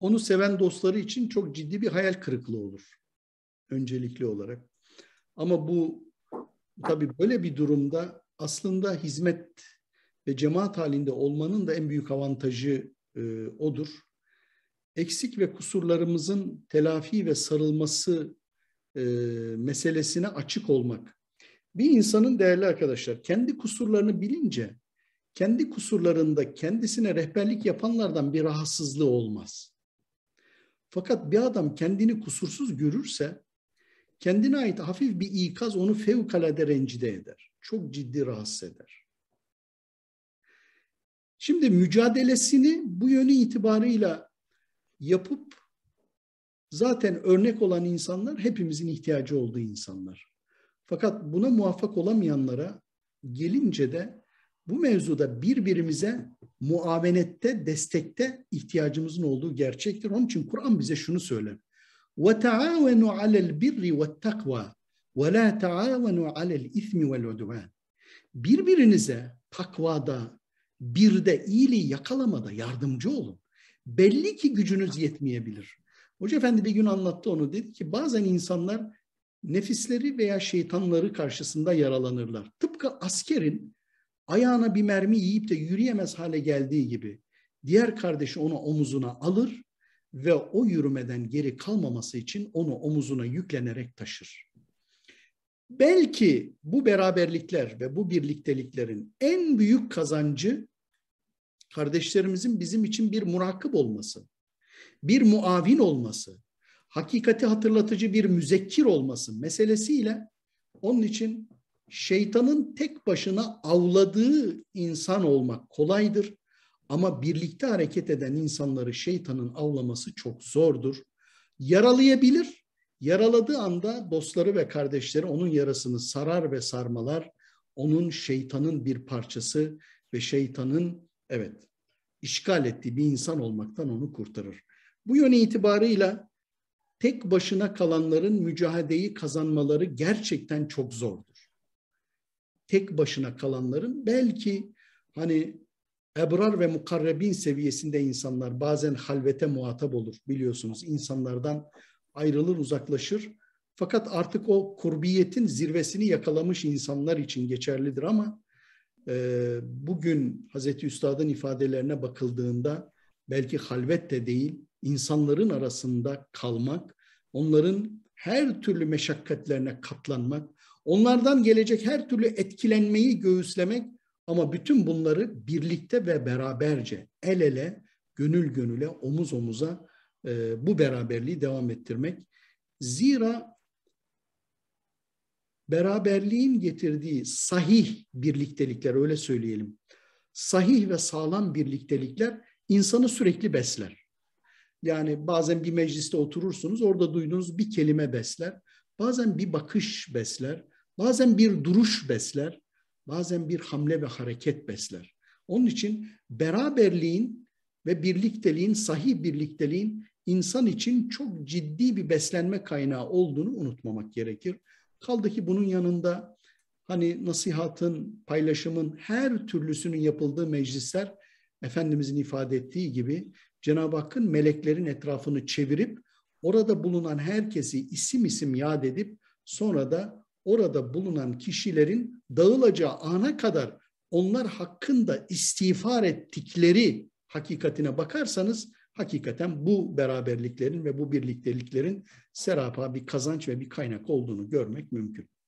Onu seven dostları için çok ciddi bir hayal kırıklığı olur öncelikli olarak. Ama bu tabii böyle bir durumda aslında hizmet ve cemaat halinde olmanın da en büyük avantajı e, odur. Eksik ve kusurlarımızın telafi ve sarılması e, meselesine açık olmak. Bir insanın değerli arkadaşlar kendi kusurlarını bilince kendi kusurlarında kendisine rehberlik yapanlardan bir rahatsızlığı olmaz. Fakat bir adam kendini kusursuz görürse kendine ait hafif bir ikaz onu fevkalade rencide eder. Çok ciddi rahatsız eder. Şimdi mücadelesini bu yönü itibarıyla yapıp zaten örnek olan insanlar hepimizin ihtiyacı olduğu insanlar. Fakat buna muvaffak olamayanlara gelince de bu mevzuda birbirimize muavenette, destekte ihtiyacımızın olduğu gerçektir. Onun için Kur'an bize şunu söyler. وَتَعَاوَنُوا عَلَى الْبِرِّ وَالتَّقْوَى وَلَا تَعَاوَنُوا عَلَى الْاِثْمِ وَالْعُدْوَانِ Birbirinize takvada, birde, iyiliği yakalamada yardımcı olun. Belli ki gücünüz yetmeyebilir. Hoca Efendi bir gün anlattı onu. Dedi ki bazen insanlar nefisleri veya şeytanları karşısında yaralanırlar. Tıpkı askerin ayağına bir mermi yiyip de yürüyemez hale geldiği gibi diğer kardeşi onu omuzuna alır ve o yürümeden geri kalmaması için onu omuzuna yüklenerek taşır. Belki bu beraberlikler ve bu birlikteliklerin en büyük kazancı kardeşlerimizin bizim için bir murakip olması, bir muavin olması, hakikati hatırlatıcı bir müzekkir olması meselesiyle onun için şeytanın tek başına avladığı insan olmak kolaydır. Ama birlikte hareket eden insanları şeytanın avlaması çok zordur. Yaralayabilir. Yaraladığı anda dostları ve kardeşleri onun yarasını sarar ve sarmalar. Onun şeytanın bir parçası ve şeytanın evet işgal ettiği bir insan olmaktan onu kurtarır. Bu yönü itibarıyla tek başına kalanların mücadeleyi kazanmaları gerçekten çok zordur tek başına kalanların belki hani ebrar ve mukarrebin seviyesinde insanlar bazen halvete muhatap olur biliyorsunuz. insanlardan ayrılır, uzaklaşır. Fakat artık o kurbiyetin zirvesini yakalamış insanlar için geçerlidir ama e, bugün Hazreti Üstad'ın ifadelerine bakıldığında belki halvet de değil, insanların arasında kalmak, onların her türlü meşakkatlerine katlanmak, Onlardan gelecek her türlü etkilenmeyi göğüslemek ama bütün bunları birlikte ve beraberce el ele, gönül gönüle, omuz omuza e, bu beraberliği devam ettirmek. Zira beraberliğin getirdiği sahih birliktelikler öyle söyleyelim. Sahih ve sağlam birliktelikler insanı sürekli besler. Yani bazen bir mecliste oturursunuz orada duyduğunuz bir kelime besler. Bazen bir bakış besler. Bazen bir duruş besler, bazen bir hamle ve hareket besler. Onun için beraberliğin ve birlikteliğin, sahih birlikteliğin insan için çok ciddi bir beslenme kaynağı olduğunu unutmamak gerekir. Kaldı ki bunun yanında hani nasihatın, paylaşımın her türlüsünün yapıldığı meclisler Efendimizin ifade ettiği gibi Cenab-ı Hakk'ın meleklerin etrafını çevirip orada bulunan herkesi isim isim yad edip sonra da orada bulunan kişilerin dağılacağı ana kadar onlar hakkında istiğfar ettikleri hakikatine bakarsanız hakikaten bu beraberliklerin ve bu birlikteliklerin serapa bir kazanç ve bir kaynak olduğunu görmek mümkün.